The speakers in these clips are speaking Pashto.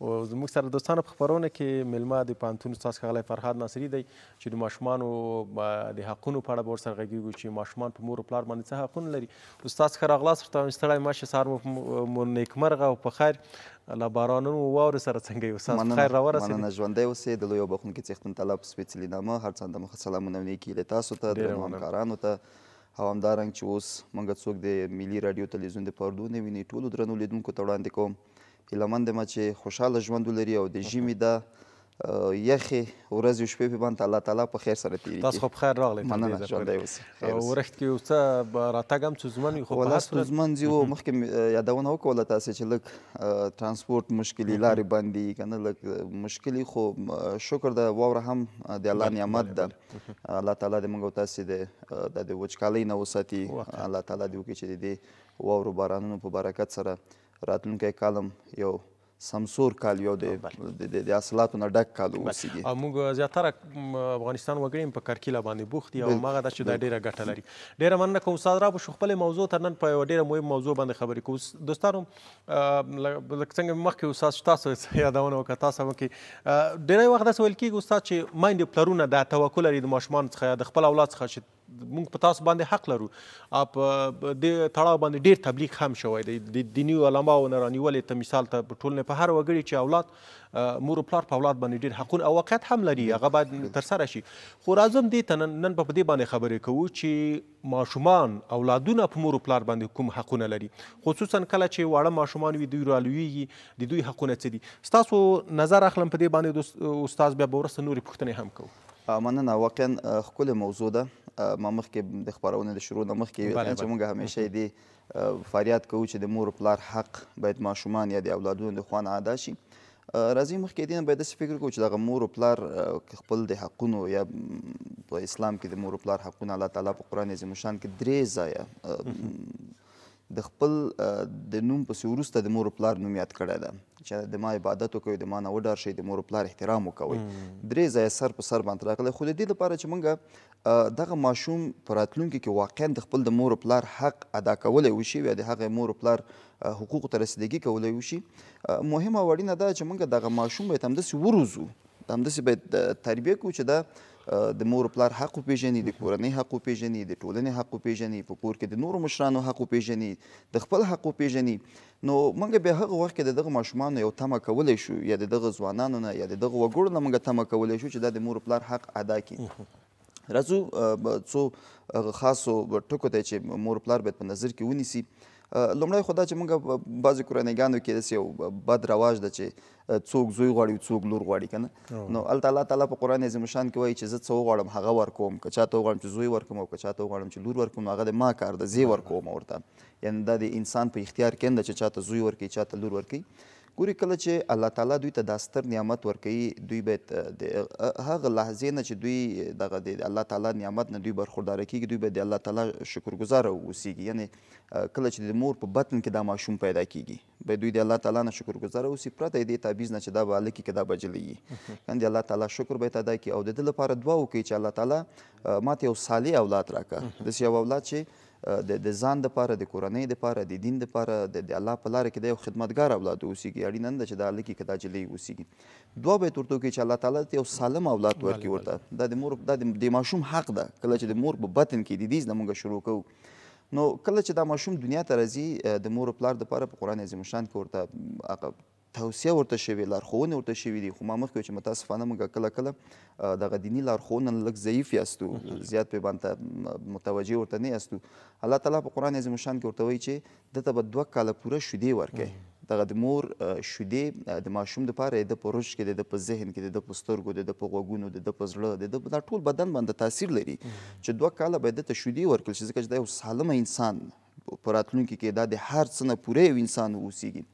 او زموږ سره دوستانه په خبرونه کې ملما د پانتون استاد خغلی فرهاد ناصری دی چې د ماشومانو د حقونو په اړه به ورسره غږیږو چې ماشومان په مور او پلار باندې څه حقونه لري استاد ښه راغلاست ورته وایم ستړی مه شئ سهار مو نیکمرغه او په خیر له بارانونو واورو سره څنګه یو استاد خیر راورسېد مننه ژوندی اوسئ د لویو بخونکي څښتن طلب سپېڅلي نامه هر څه د مخه سلامونه نیکې له تاسو ته درنو همکارانو ته او همدارنګه چې اوس موږ څوک د ملي راډیو تلویزیون د پردو نه ویني ټولو درنو لیدونکو ته وړاندې کوم هیلمند یم چې خوشحاله ژوند ولري او د ژمي د یخې ورځې او شپې په باندې الله تعالی په خیر سره تیریږي تاسو خو په خیر راغلی مننه ژوندی اوسئ او ورښت کې اوسه راتګ هم ستونزمن وي خو په هر صورت ستونزمن دي او مخکې یادونه وکړله تاسې چې لږ ټرانسپورټ مشکلې لارې بند دي که نه لږ مشکلې خو شکر د واوره هم د الله نعمت ده الله تعالی دې موږ او تاسې د د وچکالۍ نه وساتي الله تعالی دې وکړي چې د دې واورو بارانونو په برکت سره راتلونکی کالم یو سمسور کال یو د د اصلاتو نه ډک کال اوسیږي موږ زیاتره افغانستان وګړي په کرکیله باندې بوخت او ماغه د چې د ډیره ګټه لري ډیره مننه کوم استاد را په خپل موضوع ته نن په ډیره مهم موضوع باندې خبرې کوو دوستانو لکه څنګه مخکې استاد تاسو یادونه وکړه تاسو کې ډیره وخت داسې ویل کېږي استاد چې مایند پلرونه د توکل لري د ماشومان څخه د خپل اولاد څخه چې مونږ په تاسو باندې حق لرو اپ د تړاو باندې ډیر تبلیغ هم شوی دی د دینی علماو نه رانیولې ته مثال ته په ټولنه په هر وګړي چې اولاد مور پلار په اولاد باندې ډیر حقونه او واقعیت هم لري هغه باید تر سره شي خو راځم دې ته نن په دې باندې خبرې کوو چې ماشومان اولادونه په مور پلار باندې کوم حقونه لري خصوصا کله چې واړه ماشومان وي دوی رالویږي د دوی حقونه څه دي ستاسو نظر اخلم په دې باندې استاد بیا به ورسته نورې پوښتنې هم کوو مننه واقعا خپل موضوع ده ما مخکې د خبرونه د شروع نه مخکې چې موږ همیشه دی فعالیت کوو چې د مور پلار حق باید ماشومان یا د اولادونو د خوان ادا شي راځي مخکې دین باید داسې فکر کوو چې دغه مور او پلار خپل د حقونو یا په اسلام کې د مور او پلار حقونه الله تعالی په قرآن عظیم شان کې درې ځایه د خپل د نوم پسې وروسته د مور پلار نوم یاد کړی ده چې د ما عبادت وکوئ د ما نه وډار شئ د مور پلار احترام وکوئ درې ځایه سر په سر باندې راغلی خو د دې لپاره چې موږ دغه ماشوم په راتلونکي کې واقعا د خپل د مور پلار حق ادا کولی وشي یا د هغې مور پلار حقوقو ته رسیدګي کولی وشي مهمه او اړینه ده چې موږ دغه ماشوم باید همداسې وروزو همداسې باید تربیه کړو چې دا د مور پلار حق پیژني د کورنۍ حق پیژني د ټولنې حق پیژني په کور کې د نورو مشرانو حق پیژني د خپل حق پیژني نو موږ به هغه وخت کې دغه ماشومان یو تمه کولای شو یا دغه ځوانانو نه یا دغه وګړو نه موږ تمه کولای شو چې د مور پلار حق ادا کړي راځو څو خاصو ټکو ته چې مور پلار باید په نظر کې ونیسي لومړی خو دا چې موږ بعضې کورنیګانو کې داسې یو بد رواج ده چې څوک زوی غواړي څوک لور غواړي کنه نو الته الله تعالی په قران عظیم شان کې وایي چې زه څه وغواړم هغه ورکوم که چاته وغواړم چې زوی ورکوم او که چاته وغواړم چې لور ورکوم هغه د ما کار ده زه ورکوم ورته یعنی دا د انسان په اختیار کې نه چې چاته زوی ورکړي چاته لور ورکړي ګوري کله چې الله تعالی دوی ته دا ستر نعمت ورکړي دوی به د هغه لحظې نه چې دوی دغه د الله تعالی نعمت نه دوی برخوردار کیږي دوی به د الله تعالی شکرګزار اوسیږي یعنی کله چې د مور په بطن کې دا ماشوم پیدا کیږي به دوی د الله تعالی نه شکرګزار اوسي پرته دې تعبیز نه چې دا به لکه کې دا بجلی یعنی الله تعالی شکر به ادا کی او د دې لپاره دعا وکړي چې الله تعالی ماته یو صالح اولاد راکړه د یو اولاد چې د ځان د پاره د کورنۍ د پاره د دین د پاره د الله په لار کې د یو خدمتګار اولاد اوسېږي اړین نه ده چې دا لکه کدا جلې اوسېږي دوه به ترته کې چې الله تعالی یو سالم اولاد ورکړي ورته دا د مور دا د ماشوم حق ده کله چې د مور په بطن کې د دې زمونږ شروع کوو نو کله چې دا ماشوم دنیا ته راځي د مور پلار د پاره په پا قران عظیم شان کې ورته توصیه ورته شوې لارښوونې ورته شوې دي خو ما مخکې چې متاسفانه موږ کله کله دغه دیني لارښوونه لږ ضعیف یاستو زیات پې باندې متوجه ورته نه یاستو الله تعالی په قرآن عظیم شان کې ورته وایي چې دته به دوه کاله پوره شیدې ورکوي دغه د مور شیدې د ماشوم دپاره د په روش کې د په ذهن کې د په سترګو د په غوږونو د په زړه د دا ټول بدن باندې تاثیر لري چې دوه کاله باید دته شیدې ورکړل شي ځکه چې دا یو سالمه انسان په راتلونکي کې دا د هر څه نه پوره یو انسان واوسیږي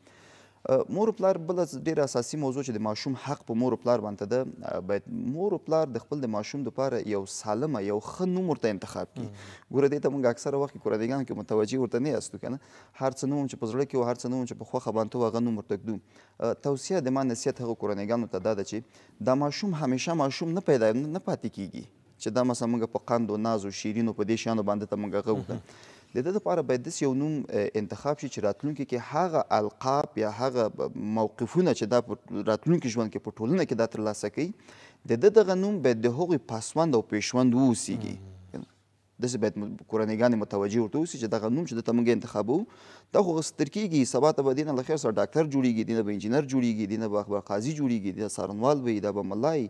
مور او پلار بل ډیر اساسي موضوع چې د ماشوم حق په مور او پلار باندې ده باید مور او پلار د خپل د ماشوم لپاره یو سالمه یو ښه نوم ورته انتخاب کړي ګوره دې ته موږ اکثره وخت کورنیګان کې متوجي ورته نه یاستو کنه هر څه نوم چې په زړه کې او هر څه نوم چې په خوخه باندې وغه نوم ورته کړو توصیه د ما نصیحت هغه کورنیګانو ته دا ده چې دا ماشوم همیشه ماشوم نه پیدا نه پاتې کیږي چې دا مثلا موږ په قند او ناز او شیرینو په دې شیانو باندې ته موږ غوښتل د دې لپاره باید داسې یو نوم انتخاب شي چې راتلونکي کې هغه القاب یا هغه موقفونه چې دا راتلونکي ژوند کې په ټولنه کې دا ترلاسه کوي د ده دغه نوم باید د هغوی پاسوند او پیشوند واوسیږي داسې باید کورنیګانې متوجه ورته اوسي چې دغه نوم چې دته موږ انتخابو دا خو ستر کېږي سبا ته به دینه له خیر سره ډاکټر جوړیږي دینه به انجینر جوړیږي دینه به قاضي جوړیږي دینه سارنوال به دا به ملای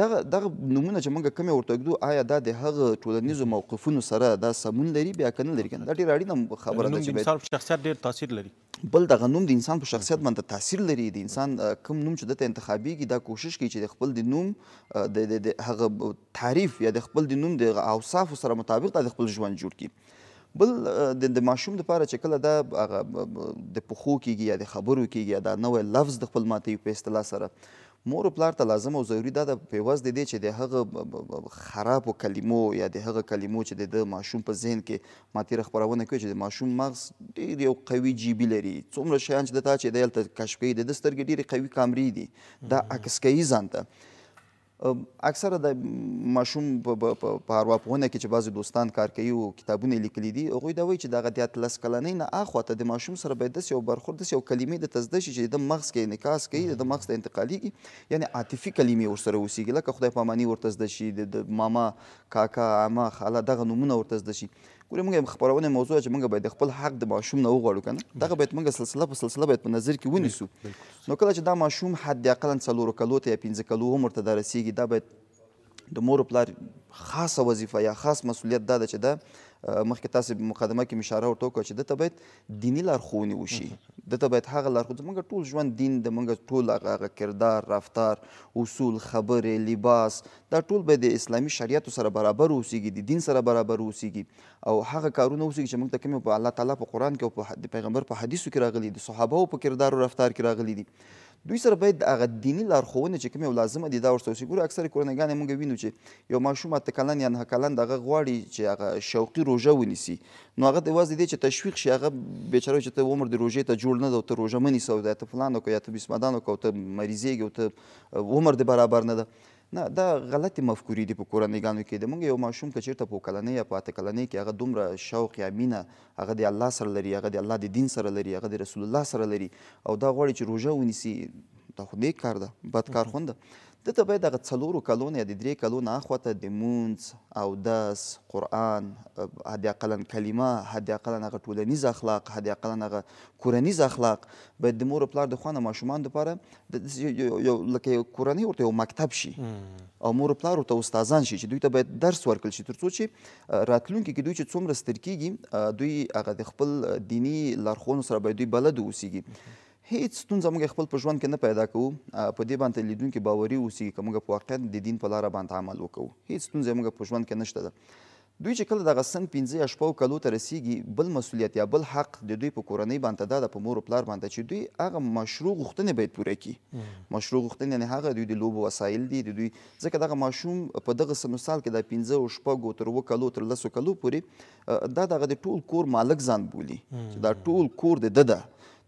دغه دغه نمونه چې موږ کمی ورته ږدو آیا دا د هغه ټولنیزو موقفونو سره دا سمون لري بیا کنه لري کنه دا ډیره اړینه خبره ده چې مثال شخصیت ډیر تاثیر لري بل دغه نوم د انسان په شخصیت باندې تاثیر لري د انسان کوم نوم چې دته انتخابيږي دا کوشش کوي چې خپل د نوم د هغه تعریف یا د خپل د نوم د اوصاف سره مطابق د خپل ژوند جوړ کړي بل د ماشوم لپاره چې کله دا د پخو کېږي یا د خبرو کېږي یا دا نوې لفظ د خپل ماتې په اصطلاح سره مور پلار ته لازم او ضروری ده د پیوز دی چې د هغه خرابو کلمو یا د هغه کلمو چې د ماشوم په ذهن کې ما تیر خبرونه کوي چې د ماشوم مغز ډیر یو قوي جیبی لري څومره شیان چې د تا چې دلته کشف کوي د سترګې ډیره قوي کامرې دي دا عکس کوي ځانته اکثره د ماشوم په ارواپوهنه کې چې بعضې دوستان کار کوي او کتابونه لیکلي دي هغوی دا وایي چې د هغه د اتلس کلنۍ نه اخواته د ماشوم سره باید داسې یو برخورد داسې یو کلمې درته زده شي چې د مغز کې انعکاس کوي د مغز ته انتقالیږي یعنې عاطفي کلمې ورسره اوسېږي لکه خدای پاماني ورته زده شي د ماما کاکا عمه خاله دغه نومونه ورته زده شي ګوره موږ خبرونه موضوع چې موږ باید خپل حق د ماشوم نه وغواړو کنه دغه باید موږ سلسله په سلسله باید په نظر کې ونیسو نو کله چې دا ماشوم حد اقلا څلورو کلو ته یا پنځه کلو عمر ته رسیږي دا باید د مور پلار خاصه وظیفه یا خاص مسؤلیت دا ده چې دا مخکې تاسو مقدمه کې اشاره ورته وکړه چې د تبعید دینی لارښوونې وشي د تبعید هغه لارښوونې موږ ټول ژوند دین د موږ ټول هغه کردار رفتار اصول خبرې لباس دا ټول به د اسلامي شریعت سره برابر اوسيږي د دین سره برابر اوسيږي او هغه کارونه اوسيږي چې موږ ته کوم په الله تعالی په قران کې او په پیغمبر په حدیثو کې راغلي دي صحابه او په کردار او رفتار کې راغلي دي دوی سره باید هغه دینی لارښوونې چې کومې لازمه دي دا ورته وشي ګورو اکثره کورنیګانې موږ وینو چې یو ماشوم اته کلن یا نه کلن دغه غواړي چې هغه شوقي روژه ونیسي نو هغه د وازې دی چې تشویق شي هغه بیچاره چې ته عمر د روژې ته جوړ نه ده او ته روژه منیسه او ته فلان وکړه یا ته بسمدان وکړه او ته مریضېږي او ته عمر دې برابر نه ده نه دا غلطي مفکورې دي په کورنۍ کې د موږ یو ماشوم که چیرته په کلنۍ یا په اته کلنۍ کې هغه دومره شوق یا مینه هغه د الله سره لري هغه د الله د دین سره لري هغه د رسول الله سره لري او دا غواړي چې روژه ونیسي دا خو نیک کار ده بد کار خو نه دته باید دغه څلورو کلونو یا د درې کلونو اخواته د مونځ اودس قرآن حداقلا کلمه حداقلا هغه ټولنیز اخلاق حداقلا هغه کورنیز اخلاق باید د مور او پلار د خوا نه ماشومان دپاره یو لکه یو کورنۍ ورته یو مکتب شي او مور او پلار ورته استادان شي چې دوی ته باید درس ورکړل شي تر څو چې راتلونکي کې دوی چې څومره ستر کیږي دوی هغه د خپل دینی لارښوونو سره باید دوی بلد واوسیږي هیڅ ستونزه موږ خپل په ژوند کې نه پیدا کوو په دې باندې لیدونکي باوري اوسي چې موږ په واقعیت د دین په لاره باندې عمل وکړو هیڅ ستونزه موږ په ژوند کې نشته ده دوی چې کله دغه سن پنځه یا شپو کلو ته رسیږي بل مسولیت یا بل حق د دوی په کورنۍ باندې دا د په مور پلار باندې چې دوی هغه مشروع غوښتنې باید پوره کړي مشروع غوښتنې یعنې هغه دوی د لوبو وسایل دي د دوی ځکه دغه ماشوم په دغه سنو سال کې د پنځه شپږو تر اووه کلو تر لسو کلو پورې دا دغه د ټول کور مالک ځان بولي چې دا ټول کور د ده ده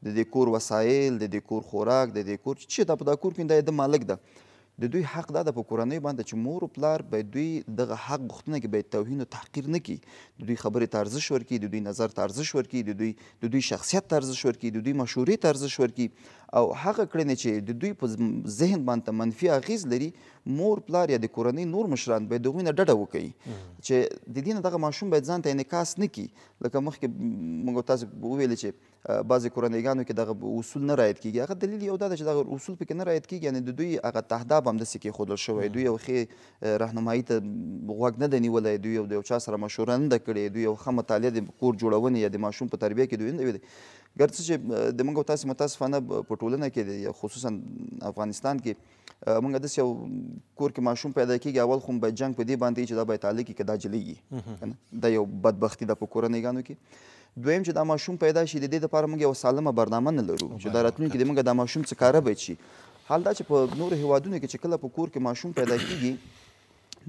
د دې کور وسایل د دې کور خوراک د دې کور چې دا په دا کور کې د مالک ده د دوی حق دا د په کورنۍ باندې چې مور او پلار به دوی دغه حق غوښتنه کې به توهین او تحقیر نه کی د دوی خبرې ته ارزښت ورکړي د دوی نظر ته ارزښت ورکړي د دوی د دوی شخصیت ته ارزښت ورکړي د دوی مشورې ته ارزښت ورکړي او هغه کړنې چې د دوی په ذهن باندې منفي اغیز لري مور پلار یا د کورنۍ نور مشران باید دغوی نه ډډه وکړي چې د دې نه دغه ماشوم باید ځان ته انعکاس نه کړي لکه مخکې موږ تاسو وویل چې بعضې کورنیګانو کې دغه اصول نه رعایت کیږي هغه دلیل یو دا ده چې دغه اصول پکې نه رعایت کیږي یعنې د دوی هغه تهداب همداسې کېښودل شوی دوی یو ښې رهنمایي ته غوږ نه ده نیولی دوی یو د یو چا سره مشوره نه ده کړې دوی یو ښه مطالعه د کور جوړونې یا د ماشوم په تربیه کې دوی نه ده ګرڅه چې د موږ تاسو متاسفانه په ټولنه کې خصوصا افغانستان کې موږ د یو کور کې ماشوم پیدا کیږي اول خو به جنگ په دې باندې چې دا به تعلق کې دا جلیږي دا یو بدبختی د کورنۍ غانو کې دویم چې دا ماشوم پیدا شي د دې لپاره موږ یو سالمه برنامه نه لرو چې دا راتلونکي د موږ دا ماشوم څه کاره به شي حال دا چې په نورو هیوادونو کې چې کله په کور کې ماشوم پیدا کیږي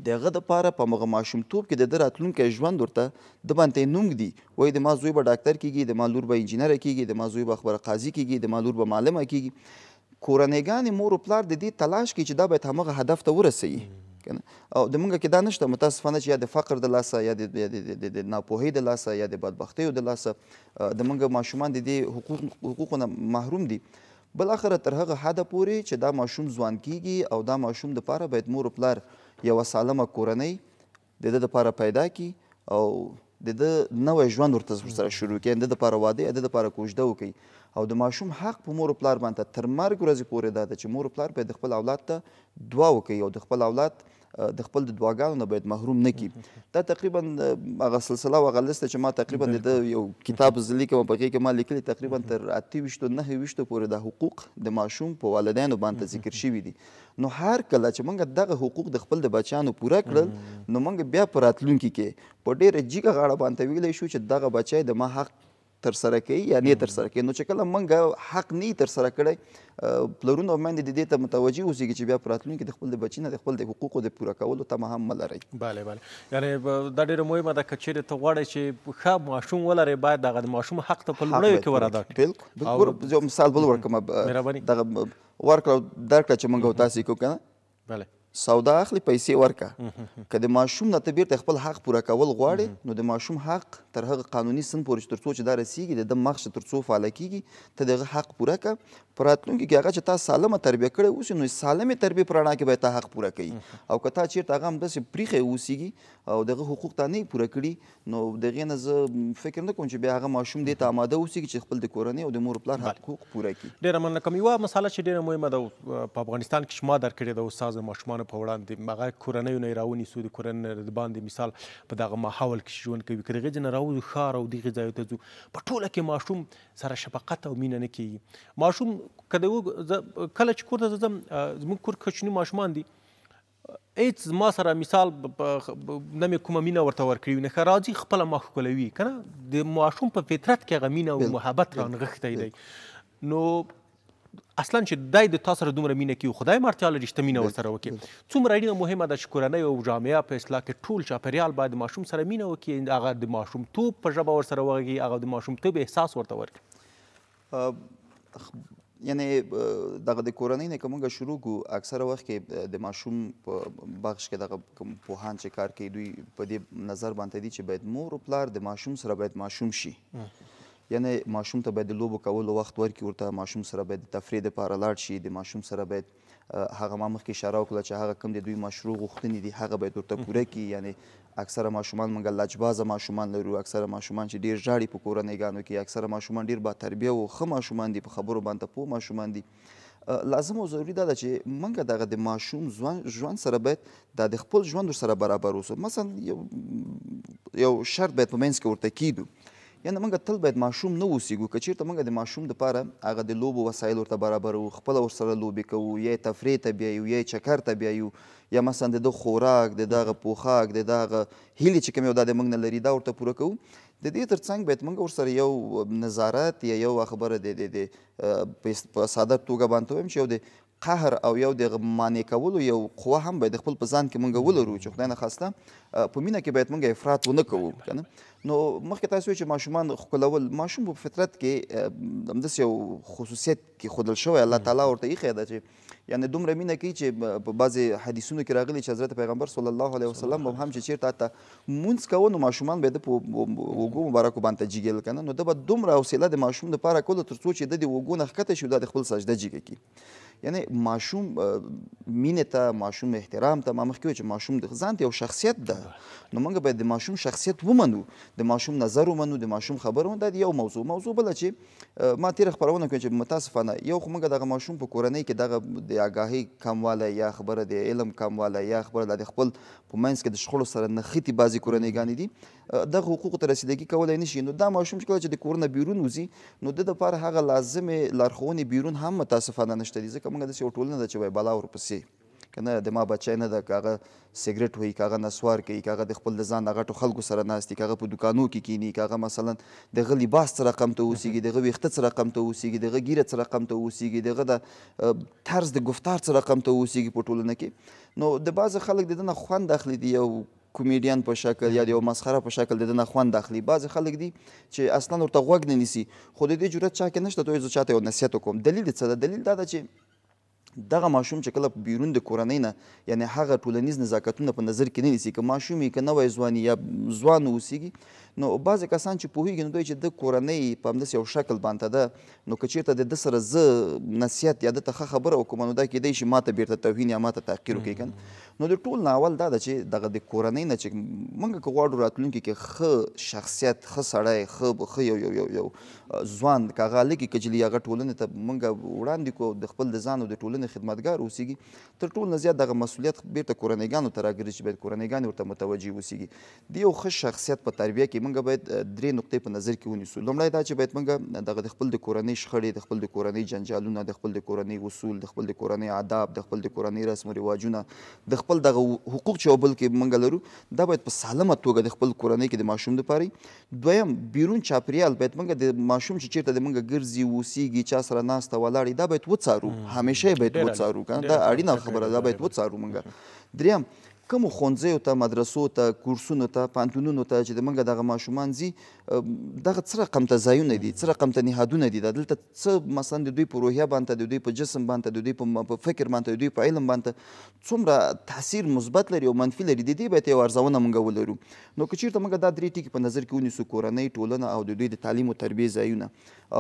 دغه د پاره په مغه ماشومتوب کې د دراتلونکو ژوند ورته د باندې نوم دی وای د ما زوی به ډاکټر کیږي د ما لور به انجینر کیږي د ما زوی به خبره قاضي کیږي د ما لور به معلم کیږي کورنګان مور پلار د دې تلاش کې چې دا به همغه هدف ته ورسیږي کنه او د موږ کې دا نشته متاسفانه چې یا د فقر د لاسه یا د د ناپوهۍ د لاسه یا د بدبختۍ د لاسه د موږ ماشومان د دې حقوق حقوقونه محروم دي بل اخر تر هغه حد پورې چې دا ماشوم ځوان کیږي او دا ماشوم د پاره باید مور پلار یو سالمه کورنۍ د د لپاره پیدا کی او د د نوې ژوند ورته سره شروع کړي د د لپاره واده د د لپاره کوژده وکړي او د ماشوم حق په مور پلار باندې تر مرګ ورځې پورې دا چې مور پلار به د خپل اولاد ته دعا وکړي او د خپل اولاد د خپل د دعاګانو نه باید محروم نه کی دا تقریبا هغه سلسله وغه لسته چې ما تقریبا د یو کتاب زلی کوم په کې ما لیکلی تقریبا تر 28 نه 28 پورې د حقوق د ماشوم په والدینو باندې ذکر شوی دي نو هر کله چې موږ دغه حقوق د خپل د بچیانو پوره کړل نو موږ بیا پراتلونکي کې په ډیره جګه غاړه باندې ویلې شو چې دغه بچای د ما حق تر سره کوي یا نه تر سره کوي نو چې کله مونږ حق نه تر سره کړی پلرونه باندې د دې ته متوجي اوسئ چې بیا پراتلون کې د خپل د بچی نه د خپل د حقوقو د پوره کولو تمه هم ملري bale bale یعنی دا ډیره مهمه ده کچېر ته غواړي چې ښه ماشوم ولري باید دغه ماشوم حق ته په لومړیو کې وراده کړي بالکل یو مثال بل ورکم دغه ورکړه درکړه چې مونږ تاسو کو کنه bale سودا اخلي پیسې ورکا که د ماشوم نه تبیر خپل حق پوره کول غواړي نو د ماشوم حق تر هغه قانوني سن پورې تر څو چې دا رسیږي د مخ تر څو فعال کیږي ته دغه حق پوره کا پراتلونکي کې هغه چې تا سالمه تربیه کړې اوس نو سالمه تربیه پرانا کې به تا حق پوره کوي او که تا چیرته هغه هم داسې پریخې اوسیږي او دغه حقوق تا نه پوره کړي نو دغه نه زه فکر نه کوم چې بیا هغه ماشوم دې ته آماده اوسیږي چې خپل د کورنۍ او د مور پلار حقوق پوره کړي ډېره مننه کوم یوه مسله چې ډېره مهمه ده په افغانستان کې شما درکړې د استاد ماشومان طالبانو په وړاندې هغه کورنۍ نه راونیسو د کورنۍ د باندې مثال په دغه ماحول کې ژوند کوي که دغه نه راوځو ښار او دغه ځایو ته ځو په ټوله کې ماشوم سره شفقت او مینه نه کیږي ماشوم کله کله چې کور ته ځم زموږ کور کوچني ماشومان دي هیڅ ما سره مثال نه مې کومه مینه ورته ورکړي نه ښه راځي خپله ما ښکلوي که نه د ماشوم په فطرت کې هغه مینه او محبت رانغښتی دی نو اصلا چې دای د تاسو سره دومره مینه کوي خدای مرتیا لري چې مینه ورسره وکړي څومره اړینه مهمه ده چې کورنۍ او جامعه په اصلاح کې ټول چاپریال باید ماشوم سره مینه وکړي هغه د ماشوم توپ په ژبه ورسره وغږي هغه د ماشوم توپ احساس ورته ورکړي یعنی دغه د کورنۍ نه کومه شروع کو اکثره وخت کې د ماشوم په بخش کې دغه کوم پوهان چې کار کوي دوی په دې نظر باندې دي چې باید مور او پلار د ماشوم سره باید ماشوم شي یعنی ماشوم ته باید لوبو کولو وخت ورکړي ورته ماشوم سره باید تفریح لپاره لاړ شي د ماشوم سره باید هغه ما مخکې اشاره وکړه چې هغه کم د دوی مشروع غوښتنې دي هغه باید ورته پوره کړي یعنی اکثره ماشومان موږ لجبازه ماشومان لرو اکثره ماشومان چې ډیر ژاړي په کورنۍ کې اکثره ماشومان ډیر با تربیه او ښه ماشومان دي په خبرو باندې پوه ماشومان دي لازم او ضروری ده چې منګه دغه د ماشوم ژوند ژوند سره باید د خپل ژوند سره برابر اوسو مثلا یو یو شرط باید په منځ کې ورته کیدو یعنی موږ تل باید ماشوم نه اوسېږو که چېرته موږ د ماشوم دپاره هغه د لوبو وسایل ورته برابرو خپله ورسره لوبې کوو یا تفریح ته بیایو یا چکر ته بیایو یا مثلا د ده خوراک د ده هغه پوښاک د ده هغه هیلې چې کومې دا د موږ نه لري دا ورته پوره کوو د دې تر څنګ باید موږ ورسره یو نظارت یا یو خبره د په ساده توګه باندې وایم چې یو د قهر او یو د مانع کولو یو قوه هم باید خپل په ځان کې مونږ ولرو چې خدای نه خواسته په مینه کې باید مونږ افراط ونه کوو کنه نو مخکې تاسو چې ماشومان خپلول ماشوم په فطرت کې همداس یو خصوصیت کې خودل شوی الله تعالی ورته یې خیدا چې یعنی دومره مینه کوي چې په بعضي حدیثونو کې راغلي چې حضرت پیغمبر صلی الله علیه وسلم هم چې چیرته ته مونږ کوو نو ماشومان به د وګو مبارک باندې جګل کنه نو دا به دومره حوصله د ماشوم لپاره کول تر څو چې د وګو نه ښکته شي د خپل سجده جګه کی یعنی ماشوم مینې ته ماشوم احترام ته ما مخکې چې ماشوم د ځان یو شخصیت ده نو موږ باید د ماشوم شخصیت ومنو د ماشوم نظر ومنو د ماشوم خبره ومنو دا یو موضوع موضوع بل چې ما تیر خبرونه کوم چې متاسفانه یو خو موږ دغه ماشوم په کورنۍ کې دغه د آگاهی کمواله یا خبره د علم کمواله یا خبره د خپل په منځ کې د شخړو سره نخیتي بازي کورنۍ دي دغه حقوق ته رسیدګي کولای نشي نو دا ماشوم چې کله چې د کورنۍ بیرون وزي نو د لپاره هغه لازمه لارښوونې بیرون هم متاسفانه نشته دي ځکه کومه د یو ټولنه ده چې وای بالا ورپسې کنه د ما بچای نه ده کاغه سیګریټ وای کاغه نسوار کوي کاغه د خپل د ځان غټو خلکو سره ناشتي کاغه په دکانو کې کینی کاغه مثلا د غلی باس رقم ته اوسېږي د غوي خت رقم ته اوسېږي د غیره رقم ته اوسېږي دغه د طرز د گفتار رقم ته اوسېږي په ټولنه کې نو د باز خلک د نه خوند اخلي دی یو کومیډین په شکل یا یو مسخره په شکل د نه خوان داخلي بعض خلک دي چې اصلا ورته غوږ نه نیسي خو د دې جرأت چا کې نشته دوی زه چاته یو نصیحت کوم دلیل څه ده دلیل دا ده چې دغه ماشوم چې کله بیرون د کورنۍ نه یعنی هغه ټولنیز نزاکتونه په نظر کې نه نیسي که ماشوم یې که نوی ځوان یا ځوان اوسیږي نو بعضې کسان چې پوهیږي نو دوی چې د کورنۍ په همداسې یو شکل باندې ده نو که چېرته د ده سره زه نصیحت یا ده ته ښه خبره وکړم نو دا کیدای شي ما ته بیرته توهین یا ما ته تحقیر وکړي که نو د ټول نه اول دا ده چې دغه د کورنۍ نه چې موږ که غواړو راتلونکي کې ښه شخصیت ښه سړی ښه ښه یو یو یو یو ځوان که هغه هلکي کجلي هغه ټولنې ته موږ وړاندې کړو د خپل د ځان او د ټولنې ټولنې خدمتګار اوسېږي تر ټولو نه زیات دغه مسولیت بیرته کورنیګانو ته راګرځي چې باید کورنیګانې ورته متوجه اوسېږي د یو ښه شخصیت په تربیه کې موږ باید درې نقطې په نظر کې ونیسو لومړی دا چې باید موږ دغه د خپل د کورنۍ شخړې د خپل د کورنۍ جنجالونه د خپل د کورنۍ اصول د خپل د کورنۍ آداب د خپل د کورنۍ رسم او رواجونه د خپل دغه حقوق چې بل کې موږ لرو دا باید په سالمه توګه د خپل کورنۍ کې د ماشوم لپاره دویم بیرون چاپریال باید موږ د ماشوم چې چیرته د موږ ګرځي وسیږي چا سره ناسته ولاړې دا باید وڅارو همیشه باید باید وڅارو کنه دا اړینه خبره ده باید وڅارو مونږ دریم کوم خونځیو ته مدرسو ته کورسونو ته پانتونونو ته چې موږ دغه ماشومان زی دغه څه رقم ته ځایونه دي څه رقم ته نهادونه دي دلته څه مثلا د دوی په روحیه باندې د دوی په جسم باندې د دوی په فکر باندې د دوی په علم باندې څومره تاثیر مثبت لري او منفي لري د دې به یو ارزونه موږ ولرو نو که چیرته موږ دا درې ټکي په نظر کې ونیسو کورنۍ ټولنه او د دوی د تعلیم او تربیه ځایونه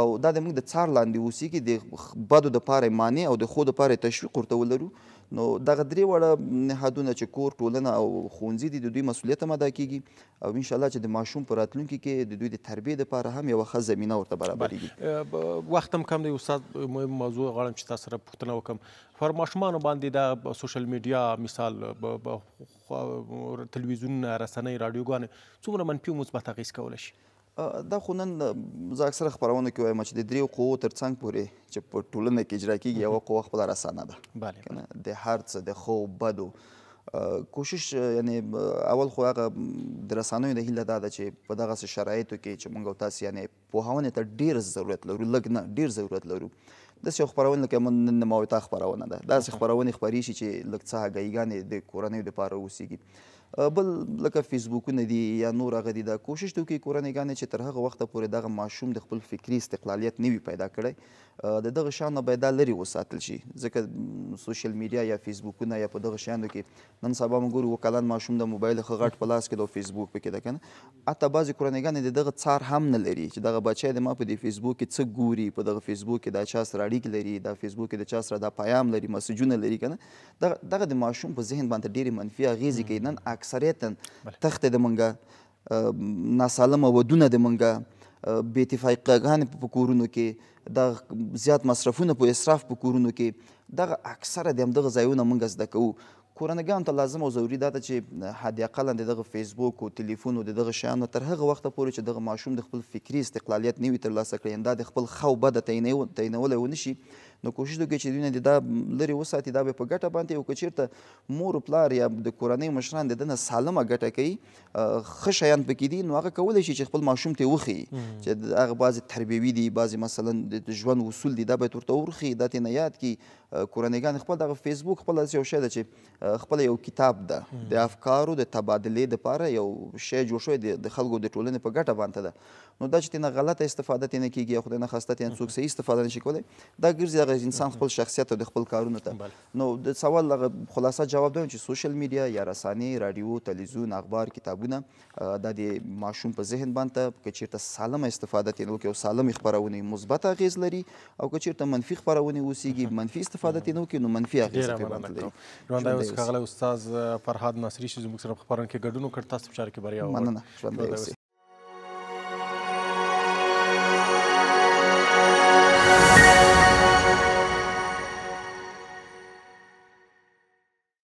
او دا د موږ د څار لاندې اوسي کې د بدو د پاره معنی او د خود لپاره تشویق ورته ولرو نو دغه درې وړه نهادونه چې کور ټولنه او ښوونځي دي د دوی مسؤلیت هم ادا کیږي او ان شاء الله چې د ماشوم په راتلونکي کې د دوی د تربیې لپاره هم یوه ښه زمینه ورته برابرېږي وخت هم کم دی استاد مهم موضوع غواړم چې تاسو سره پوښتنه وکړم پر ماشومانو باندې د سوشل میډیا مثال تلویزیون رسنۍ راډیوګانې څومره منفي او مثبت اغېز کولی شي دا خو نن زه اکثره خپرونه کې وایم چې د دریو قوو تر څنګ پورې چې په ټولنه کې اجرا کېږي یوه قوه خپله رسانه ده بله د هر څه د ښو بدو کوشش یعنی اول خو هغه د رسانیو د هیله دا ده چې په دغسې شرایطو کې چې موږ او تاسې یعنی پوهونې ته ډېر ضرورت لرو لږ نه ډېر ضرورت لرو داسې یو خپرونه لکه من نن ما خپرونه ده داسې خپرونې خپرې شي چې لږ څه هګیګانې د کورنیو دپاره اوسېږي بل لکه فیسبوکونه دي یا نور هغه دي دا کوشش دوی کوي کورنۍ چې تر هغه وخته پورې دغه ماشوم د خپل فکری استقلالیت نه وي پیدا کړی د دغه شان نه باید دا لرې وساتل شي ځکه سوشل میډیا یا فیسبوکونه یا په دغه شیانو کې نن سبا موږ ګورو کلان ماشوم د موبایل ښه غټ په لاس کې د فیسبوک پکې ده کنه حتی بعضې کورنۍ دغه څار هم نه لري چې دغه بچی د ما په دې فیسبوک کې څه ګوري په دغه فیسبوک کې دا چا سره اړیکې لري دا فیسبوک کې د چا سره دا پیام لري مسیجونه لري کنه دغه د ماشوم په ذهن باندې ډېرې منفي اغیزې کوي نن اکثریتا تخته د مونږه ناسالمه ودونه د مونږه بې اتفاقیګانې په کورونو کې دغه زیات مصرفونه په اسراف په کورونو کې دغه اکثره د همدغه ځایونه مونږ زده کوو کورنګان ته لازم او ضروری دا ده چې حد اقل د دغه فیسبوک او ټلیفون او دغه شیانو تر هغه وخته پورې چې دغه ماشوم د خپل فکری استقلالیت نه وي ترلاسه کړی دا د خپل خو بده تعینولای ونشي نو کوشش وکړي چې دوی نه دا لرې وساتي دا به په ګټه باندې او که چېرته مور پلار یا د کورنۍ مشران د دنه سالمه ګټه کوي ښه شیان پکې دي نو هغه کولی شي چې خپل ماشوم ته وښیي چې هغه بعضې تربیوي دي بعضې مثلا د ژوند اصول دي دا باید ورته ورښیي دا ترې نه یاد کړي کورنیګان خپل دغه فیسبوک خپل داسې یو شی ده چې خپل یو کتاب ده د افکارو د تبادلې دپاره یو شی جوړ شوی د خلکو د ټولنې په ګټه باندې ده نو دا چې ترې نه غلطه استفاده ترې نه کېږي یا خدای نه خواسته ترې څوک صحیح استفاده نه شي کولی دا ګرځي دغه انسان خپل شخصیت او د خپل کارونو ته نو د سوال لغه خلاصه جواب دی چې سوشل میډیا یا رسانې رادیو تلویزیون اخبار کتابونه د دې ماشوم په ذهن باندې کې چیرته سالمه استفاده تینو کې او سالم خبرونه مثبت اغیز لري او که چیرته منفي خبرونه وسیږي منفي استفاده تینو کې نو منفي اغیز کوي ژوند اوس ښاغلی استاد فرهاد ناصری چې زموږ سره په خبرونه کې ګډون وکړ تاسو په چارو کې بریا مننه ژوند